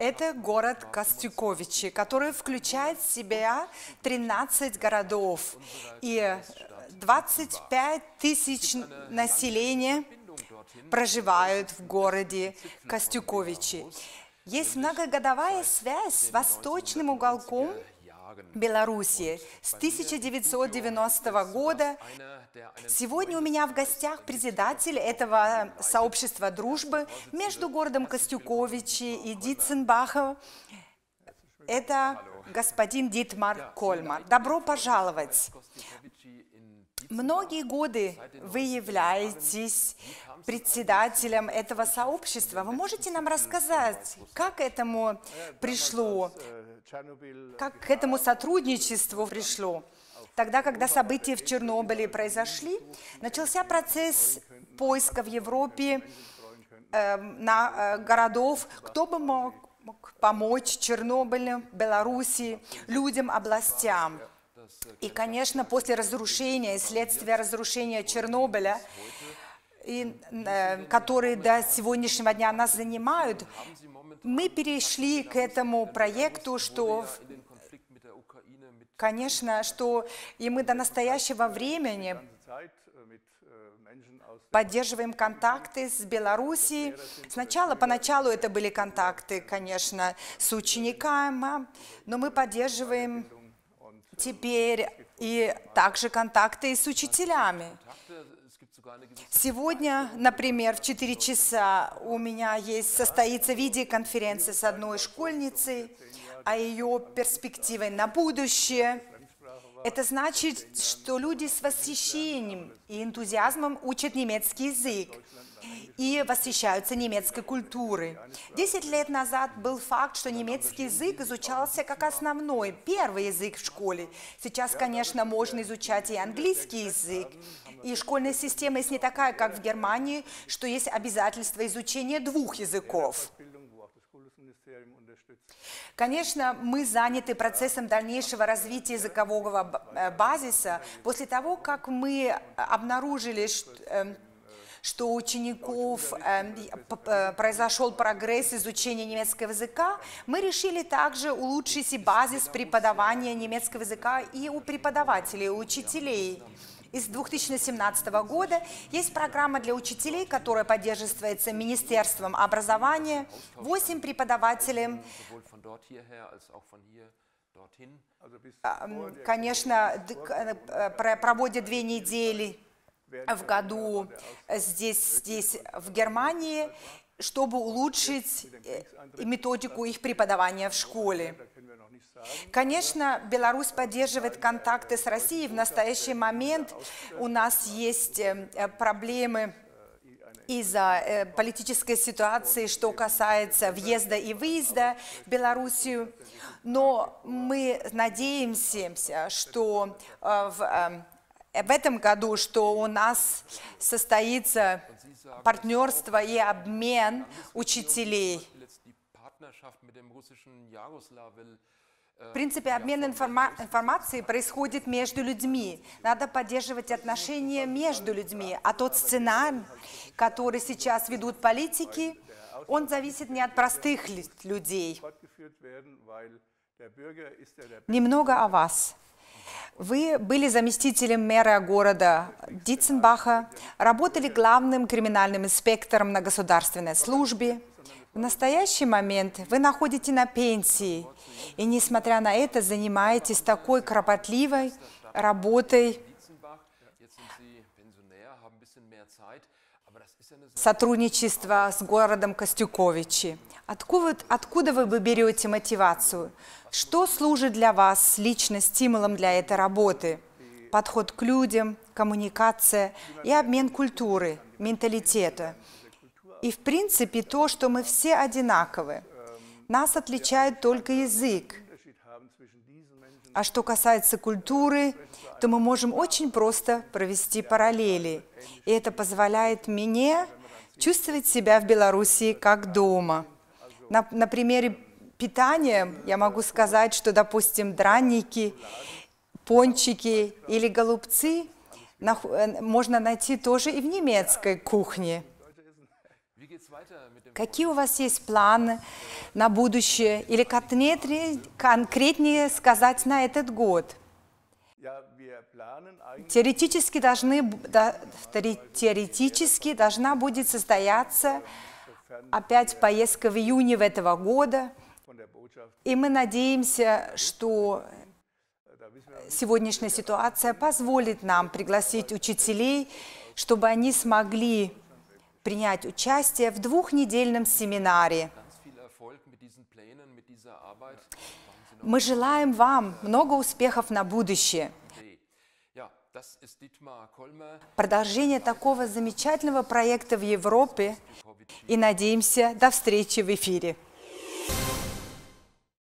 Это город Костюковичи, который включает в себя 13 городов и 25 э, тысяч населения проживают в городе Костюковичи. Есть многогодовая связь с восточным уголком Беларуси с 1990 года. Сегодня у меня в гостях председатель этого сообщества дружбы между городом Костюковичи и Дитценбахом. Это господин Дитмар Кольмар. Добро пожаловать! Многие годы вы являетесь председателем этого сообщества. Вы можете нам рассказать, как этому пришло, как к этому сотрудничеству пришло. Тогда, когда события в Чернобыле произошли, начался процесс поиска в Европе э, на э, городов, кто бы мог, мог помочь Чернобылю, Белоруссии, людям, областям. И, конечно, после разрушения и следствия разрушения Чернобыля, и, э, которые до сегодняшнего дня нас занимают, мы перешли к этому проекту, что Конечно, что и мы до настоящего времени поддерживаем контакты с Белоруссией. Сначала, поначалу это были контакты, конечно, с учениками, но мы поддерживаем Теперь и также контакты с учителями. Сегодня, например, в 4 часа у меня есть, состоится видеоконференция с одной школьницей о а ее перспективе на будущее. Это значит, что люди с восхищением и энтузиазмом учат немецкий язык и восхищаются немецкой культурой. Десять лет назад был факт, что немецкий язык изучался как основной, первый язык в школе. Сейчас, конечно, можно изучать и английский язык. И школьная система есть не такая, как в Германии, что есть обязательство изучения двух языков. Конечно, мы заняты процессом дальнейшего развития языкового э, базиса. После того, как мы обнаружили, эм, что у учеников эм, э, произошел прогресс изучения немецкого языка, мы решили также улучшить и базис преподавания немецкого языка и у преподавателей, и у учителей из 2017 года. Есть программа для учителей, которая поддерживается Министерством образования. Восемь преподавателей а, Конечно, э, э, проводят две недели в году здесь, здесь в Германии, чтобы улучшить э, методику их преподавания в школе. Конечно, Беларусь поддерживает контакты с Россией. В настоящий момент у нас есть э, э, проблемы из-за э, политической ситуации, что касается въезда и выезда в Белоруссию. Но мы надеемся, что в, в этом году, что у нас состоится партнерство и обмен учителей. Э, В принципе, обмен информа информацией происходит между людьми. Надо поддерживать отношения между людьми. А тот сценарий, который сейчас ведут политики, он зависит не от простых людей. Немного о вас. Вы были заместителем мэра города Дитценбаха, работали главным криминальным инспектором на государственной службе, в настоящий момент вы находитесь на пенсии, и несмотря на это занимаетесь такой кропотливой работой, сотрудничество с городом Костюковичи. Откуда, откуда вы берете мотивацию? Что служит для вас лично стимулом для этой работы? Подход к людям, коммуникация и обмен культуры, менталитета – и в принципе то, что мы все одинаковы. Нас отличает только язык. А что касается культуры, то мы можем очень просто провести параллели. И это позволяет мне чувствовать себя в Белоруссии как дома. На, на примере питания я могу сказать, что, допустим, драники, пончики или голубцы – э, можно найти тоже и в немецкой кухне. Какие у вас есть планы на будущее? Или конкретнее, сказать на этот год? Теоретически, должны, да, теоретически должна будет состояться опять поездка в июне этого года. И мы надеемся, что сегодняшняя ситуация позволит нам пригласить учителей, чтобы они смогли принять участие в двухнедельном семинаре. Мы желаем вам много успехов на будущее. Продолжение такого замечательного проекта в Европе. И надеемся, до встречи в эфире.